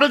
Hola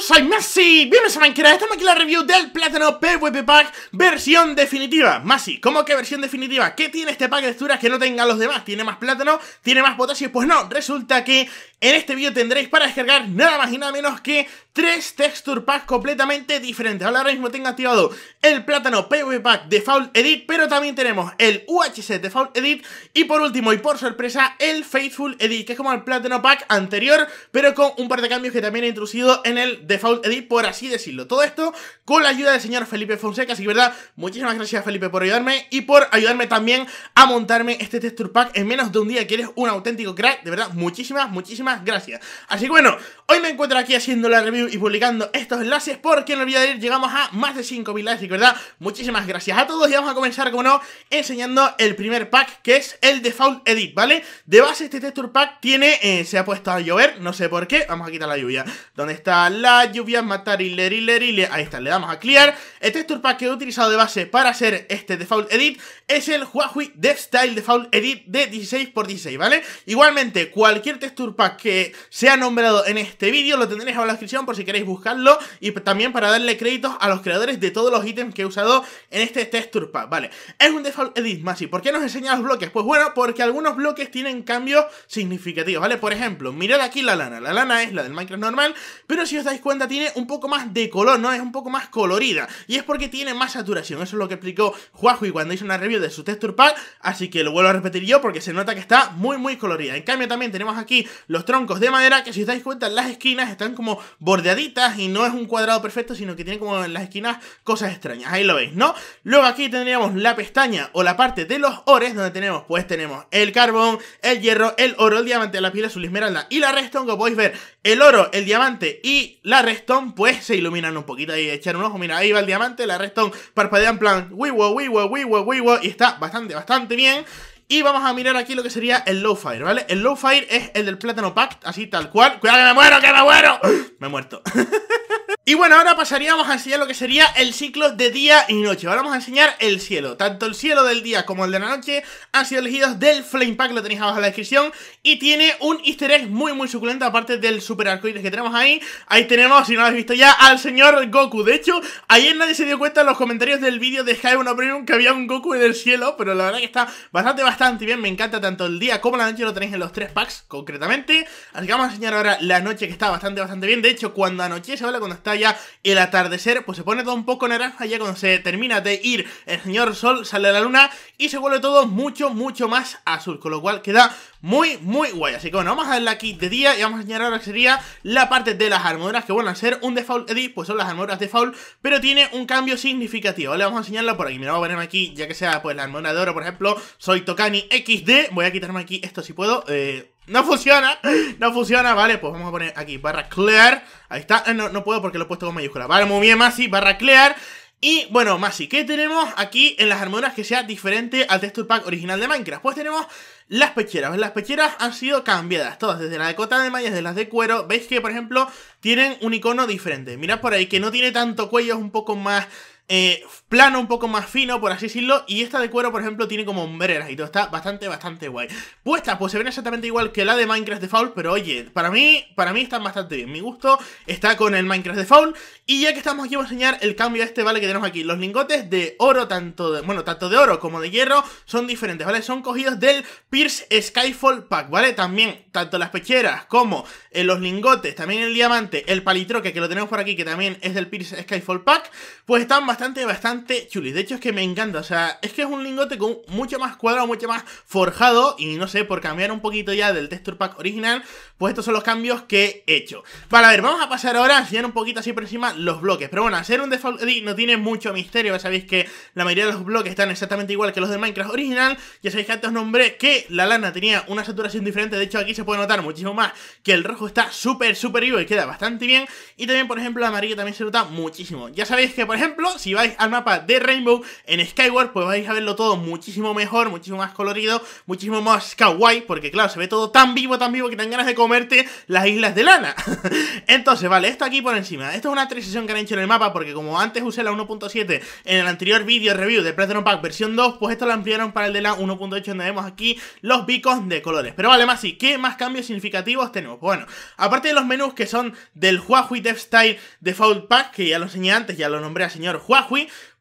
Soy Masi, bienvenidos a Minecraft, estamos aquí en la review del plátano PvP Pack versión definitiva Masi, ¿cómo que versión definitiva? ¿Qué tiene este pack de texturas que no tenga los demás? ¿Tiene más plátano? ¿Tiene más potasio? Pues no, resulta que en este vídeo tendréis para descargar nada más y nada menos que tres texture packs completamente diferentes Ahora mismo tengo activado el plátano PvP Pack Default Edit, pero también tenemos el UHC Default Edit Y por último y por sorpresa, el Faithful Edit, que es como el plátano pack anterior, pero con un par de cambios que también he introducido en el Default Edit, por así decirlo. Todo esto con la ayuda del señor Felipe Fonseca, así que verdad, muchísimas gracias Felipe por ayudarme y por ayudarme también a montarme este texture pack en menos de un día, que eres un auténtico crack, de verdad, muchísimas, muchísimas gracias. Así que bueno, hoy me encuentro aquí haciendo la review y publicando estos enlaces, porque en el video de llegamos a más de 5.000 likes, así que verdad, muchísimas gracias a todos y vamos a comenzar, como no, enseñando el primer pack, que es el Default Edit, ¿vale? De base este texture pack tiene, eh, se ha puesto a llover, no sé por qué, vamos a quitar la lluvia donde está la lluvia? Matar y leer y Ahí está, le damos a clear. El texture pack que he utilizado de base para hacer este default edit es el Huawei style Default Edit de 16x16, ¿vale? Igualmente, cualquier texture pack que sea nombrado en este vídeo lo tendréis en la descripción por si queréis buscarlo y también para darle créditos a los creadores de todos los ítems que he usado en este texture pack, ¿vale? Es un default edit más y ¿por qué nos enseña los bloques? Pues bueno, porque algunos bloques tienen cambios significativos, ¿vale? Por ejemplo, mirad aquí la lana, la lana es la del Minecraft normal pero si os dais cuenta, tiene un poco más de color, ¿no? Es un poco más colorida. Y es porque tiene más saturación. Eso es lo que explicó y cuando hizo una review de su texture pack. Así que lo vuelvo a repetir yo porque se nota que está muy, muy colorida. En cambio, también tenemos aquí los troncos de madera que, si os dais cuenta, las esquinas están como bordeaditas y no es un cuadrado perfecto, sino que tiene como en las esquinas cosas extrañas. Ahí lo veis, ¿no? Luego aquí tendríamos la pestaña o la parte de los ores, donde tenemos, pues tenemos el carbón, el hierro, el oro, el diamante, la piel azul esmeralda y la redstone. Como podéis ver, el oro, el diamante y la redstone, pues se iluminan un poquito ahí, echar un ojo, mira, ahí va el diamante, la redstone parpadea en plan, wiwo, wiwo, wiwo, wiwo, y está bastante, bastante bien. Y vamos a mirar aquí lo que sería el low fire, ¿vale? El low fire es el del plátano pack, así tal cual. ¡Cuidado que me muero, que me muero! ¡Ah! Me he muerto. Y bueno, ahora pasaríamos a enseñar lo que sería el ciclo de día y noche. Ahora vamos a enseñar el cielo. Tanto el cielo del día como el de la noche han sido elegidos del Flame Pack, lo tenéis abajo en la descripción. Y tiene un easter egg muy muy suculento, aparte del super arcoíris que tenemos ahí. Ahí tenemos, si no lo habéis visto ya, al señor Goku. De hecho, ayer nadie se dio cuenta en los comentarios del vídeo de 1 Premium que había un Goku en el cielo, pero la verdad que está bastante, bastante bien. Me encanta tanto el día como la noche, lo tenéis en los tres packs concretamente. Así que vamos a enseñar ahora la noche que está bastante, bastante bien. De hecho, cuando anochece, ahora cuando está ya el atardecer, pues se pone todo un poco naranja ya cuando se termina de ir el señor sol, sale la luna y se vuelve todo mucho, mucho más azul, con lo cual queda muy, muy guay. Así que bueno, vamos a darle aquí de día y vamos a enseñar ahora que sería la parte de las armaduras que van a ser un default edit, pues son las armaduras default, pero tiene un cambio significativo, le Vamos a enseñarla por aquí, mira, vamos a ponerme aquí, ya que sea pues la armadura de oro, por ejemplo, soy tocani XD, voy a quitarme aquí esto si puedo, eh no funciona, no funciona, vale, pues vamos a poner aquí barra clear, ahí está, eh, no, puedo porque lo he puesto con mayúscula, vale, muy bien Masi, barra clear, y bueno, Masi, ¿qué tenemos aquí en las armaduras que sea diferente al texture pack original de Minecraft? Pues tenemos las pecheras, las pecheras han sido cambiadas, todas, desde la de cota de malla, desde las de cuero, veis que por ejemplo tienen un icono diferente, mirad por ahí que no tiene tanto cuello, es un poco más eh, plano un poco más fino, por así decirlo. Y esta de cuero, por ejemplo, tiene como hombreras y todo. Está bastante, bastante guay. Puesta, pues se ven exactamente igual que la de Minecraft Default. Pero oye, para mí, para mí están bastante bien. Mi gusto está con el Minecraft Default. Y ya que estamos aquí, voy a enseñar el cambio este, ¿vale? Que tenemos aquí. Los lingotes de oro, tanto bueno, tanto de oro como de hierro, son diferentes, ¿vale? Son cogidos del Pierce Skyfall Pack, ¿vale? También, tanto las pecheras como eh, los lingotes, también el diamante, el palitroque que lo tenemos por aquí, que también es del Pierce Skyfall Pack, pues están bastante bastante, bastante De hecho, es que me encanta. O sea, es que es un lingote con mucho más cuadrado, mucho más forjado. Y no sé, por cambiar un poquito ya del texture pack original, pues estos son los cambios que he hecho. Vale, a ver, vamos a pasar ahora a enseñar un poquito así por encima los bloques. Pero bueno, hacer un default edit no tiene mucho misterio. Ya sabéis que la mayoría de los bloques están exactamente igual que los de Minecraft original. Ya sabéis que antes os nombré que la lana tenía una saturación diferente. De hecho, aquí se puede notar muchísimo más que el rojo está súper, súper vivo y queda bastante bien. Y también, por ejemplo, el amarillo también se nota muchísimo. Ya sabéis que, por ejemplo, si vais al mapa de Rainbow en Skyward, pues vais a verlo todo muchísimo mejor, muchísimo más colorido, muchísimo más kawaii, porque claro, se ve todo tan vivo, tan vivo que te dan ganas de comerte las islas de lana. Entonces, vale, esto aquí por encima. Esto es una transición que han hecho en el mapa, porque como antes usé la 1.7 en el anterior vídeo review de Platinum Pack versión 2, pues esto lo ampliaron para el de la 1.8, donde vemos aquí los beacons de colores. Pero vale, más sí, ¿qué más cambios significativos tenemos? Bueno, aparte de los menús que son del Huawei DevStyle Default Pack, que ya lo enseñé antes, ya lo nombré al señor Huawei,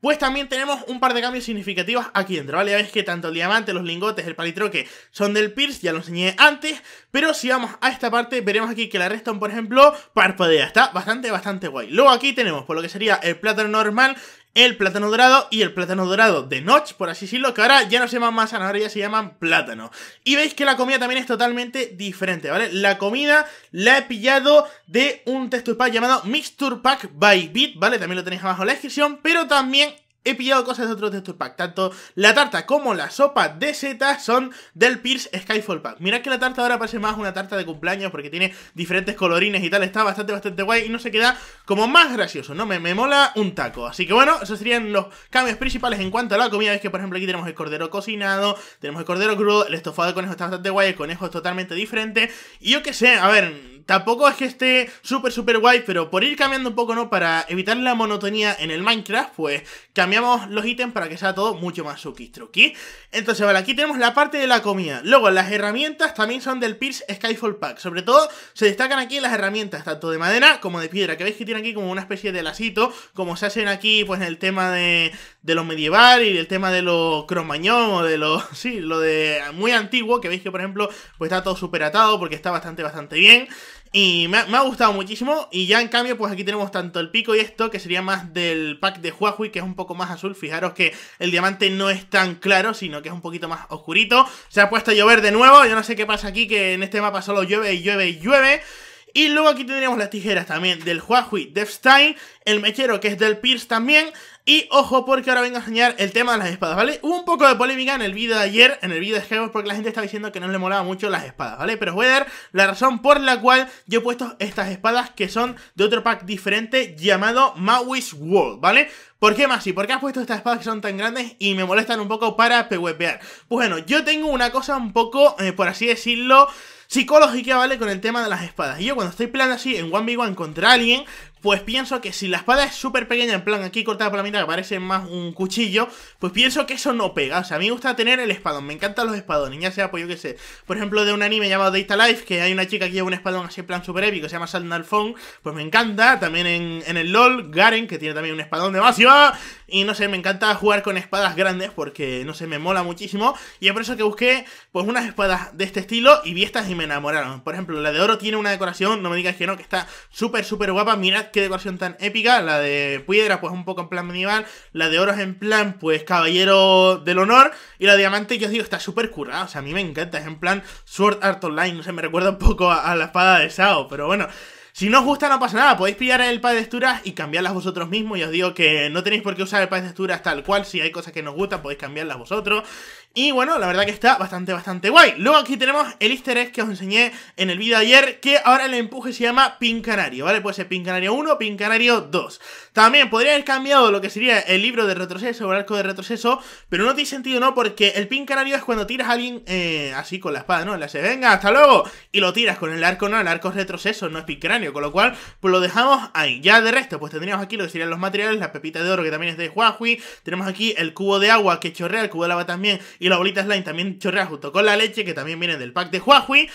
pues también tenemos un par de cambios significativos aquí dentro, ¿vale? Ya ves que tanto el diamante, los lingotes, el palitroque son del Pierce, ya lo enseñé antes, pero si vamos a esta parte, veremos aquí que la reston por ejemplo, parpadea, está bastante, bastante guay. Luego aquí tenemos, por lo que sería el plátano normal, el plátano dorado y el plátano dorado de Notch, por así decirlo, que ahora ya no se llaman más ahora ya se llaman plátano. Y veis que la comida también es totalmente diferente, ¿vale? La comida la he pillado de un texture pack llamado Mixture Pack by Bit, ¿vale? También lo tenéis abajo en la descripción, pero también he pillado cosas de otros estos pack. Tanto la tarta como la sopa de setas son del Pierce Skyfall Pack. Mirad que la tarta ahora parece más una tarta de cumpleaños porque tiene diferentes colorines y tal. Está bastante, bastante guay y no se queda como más gracioso, ¿no? Me, me mola un taco. Así que bueno, esos serían los cambios principales en cuanto a la comida. Es que, por ejemplo, aquí tenemos el cordero cocinado, tenemos el cordero crudo, el estofado de conejo está bastante guay, el conejo es totalmente diferente. Y yo qué sé, a ver tampoco es que esté súper, súper guay, pero por ir cambiando un poco, ¿no? Para evitar la monotonía en el Minecraft, pues cambiamos los ítems para que sea todo mucho más suki Entonces, vale, aquí tenemos la parte de la comida. Luego, las herramientas también son del Pierce Skyfall Pack. Sobre todo, se destacan aquí las herramientas, tanto de madera como de piedra, que veis que tiene aquí como una especie de lacito, como se hacen aquí, pues, en el tema de, lo medieval y el tema de lo cromañón o de lo, sí, lo de muy antiguo, que veis que, por ejemplo, pues está todo súper atado porque está bastante, bastante bien. Y me ha, gustado muchísimo. Y ya en cambio, pues aquí tenemos tanto el pico y esto, que sería más del pack de Huawei, que es un poco más azul. Fijaros que el diamante no es tan claro, sino que es un poquito más oscurito. Se ha puesto a llover de nuevo. Yo no sé qué pasa aquí, que en este mapa solo llueve y llueve y llueve. Y luego aquí tendríamos las tijeras también del Huawei stein el mechero que es del Pierce también, y ojo, porque ahora vengo a enseñar el tema de las espadas, ¿vale? Hubo un poco de polémica en el vídeo de ayer, en el vídeo de Skyward, porque la gente estaba diciendo que no les molaba mucho las espadas, ¿vale? Pero os voy a dar la razón por la cual yo he puesto estas espadas que son de otro pack diferente llamado Maui's World, ¿vale? ¿Por qué más? ¿Y por qué has puesto estas espadas que son tan grandes y me molestan un poco para pwpear? Pues bueno, yo tengo una cosa un poco, eh, por así decirlo, psicológica, ¿vale? Con el tema de las espadas. Y yo cuando estoy peleando así en 1v1 contra alguien, pues pienso que si la espada es súper pequeña, en plan aquí cortada por la mitad, que parece más un cuchillo, pues pienso que eso no pega. O sea, a mí me gusta tener el espadón, me encantan los espadones, ya sea, pues yo qué sé, por ejemplo, de un anime llamado Data Life, que hay una chica que lleva un espadón así en plan súper épico, se llama Sandalfon pues me encanta. También en, el LOL, Garen, que tiene también un espadón de más ¡ah! y no sé, me encanta jugar con espadas grandes porque, no sé, me mola muchísimo. Y es por eso que busqué, pues, unas espadas de este estilo y vi estas y me enamoraron. Por ejemplo, la de oro tiene una decoración, no me digas que no, que está súper, súper guapa. Mirad de versión tan épica. La de piedra, pues un poco en plan medieval. La de oro es en plan, pues caballero del honor. Y la de diamante, yo os digo, está súper currada. O sea, a mí me encanta. Es en plan Sword Art Online. No sé, me recuerda un poco a, la espada de Sao. Pero bueno, si no os gusta, no pasa nada. Podéis pillar el pad de Esturas y cambiarlas vosotros mismos. Y os digo que no tenéis por qué usar el pad de texturas tal cual. Si hay cosas que nos gustan, podéis cambiarlas vosotros. Y bueno, la verdad que está bastante, bastante guay. Luego aquí tenemos el easter egg que os enseñé en el vídeo ayer, que ahora el empuje se llama Pin Canario, ¿vale? Puede ser Pin Canario 1, Pin Canario 2. También podría haber cambiado lo que sería el libro de retroceso o el arco de retroceso, pero no tiene sentido, ¿no? Porque el Pin Canario es cuando tiras a alguien eh, así con la espada, ¿no? Le hace, venga, hasta luego, y lo tiras con el arco, ¿no? El arco retroceso, no es Pin Canario, con lo cual, pues lo dejamos ahí. Ya de resto, pues tendríamos aquí lo que serían los materiales, la pepita de oro que también es de Huawei, tenemos aquí el cubo de agua que chorrea, el cubo de lava también, y la bolita slime también chorrea junto con la leche, que también viene del pack de Huawei.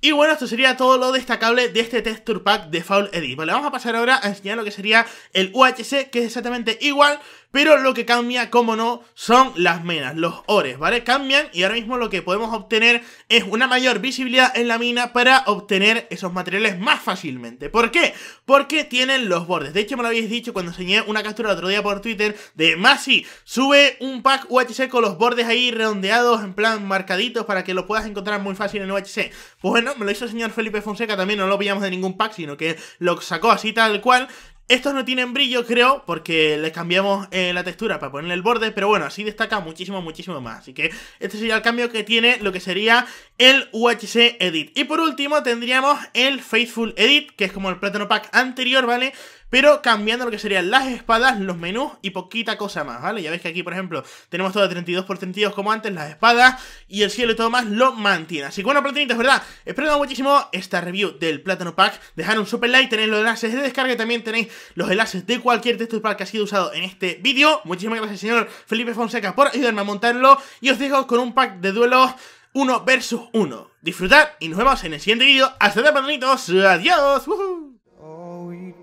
Y bueno, esto sería todo lo destacable de este texture pack de Foul Edit. Vale, vamos a pasar ahora a enseñar lo que sería el UHC, que es exactamente igual, pero lo que cambia, como no, son las menas, los ores, ¿vale? Cambian y ahora mismo lo que podemos obtener es una mayor visibilidad en la mina para obtener esos materiales más fácilmente. ¿Por qué? Porque tienen los bordes. De hecho, me lo habéis dicho cuando enseñé una captura el otro día por Twitter de Masi, sube un pack UHC con los bordes ahí redondeados, en plan marcaditos, para que lo puedas encontrar muy fácil en UHC. Pues bueno, me lo hizo el señor Felipe Fonseca también, no lo pillamos de ningún pack, sino que lo sacó así tal cual. Estos no tienen brillo, creo, porque les cambiamos eh, la textura para ponerle el borde, pero bueno, así destaca muchísimo, muchísimo más. Así que este sería el cambio que tiene lo que sería el UHC Edit. Y por último tendríamos el Faithful Edit, que es como el Platinum pack anterior, ¿vale? Pero cambiando lo que serían las espadas, los menús y poquita cosa más, ¿vale? Ya veis que aquí, por ejemplo, tenemos todo de 32x32 como antes, las espadas y el cielo y todo más lo mantiene. Así que bueno, platanitos, ¿verdad? Espero muchísimo esta review del Plátano Pack. Dejar un super like, tenéis los enlaces de descarga y también tenéis los enlaces de cualquier texto pack que ha sido usado en este vídeo. Muchísimas gracias, señor Felipe Fonseca, por ayudarme a montarlo. Y os dejo con un pack de duelos 1 versus 1. Disfrutad y nos vemos en el siguiente vídeo. Hasta luego, platanitos. Adiós.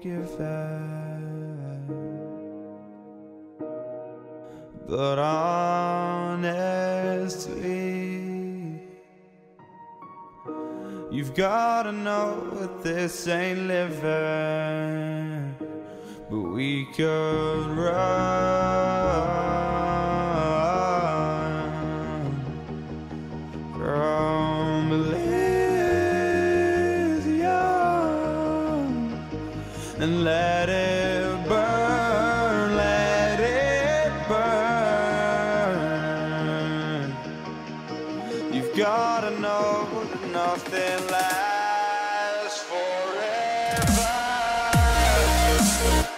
give But honestly, you've gotta know that this ain't living. But we could run. forever.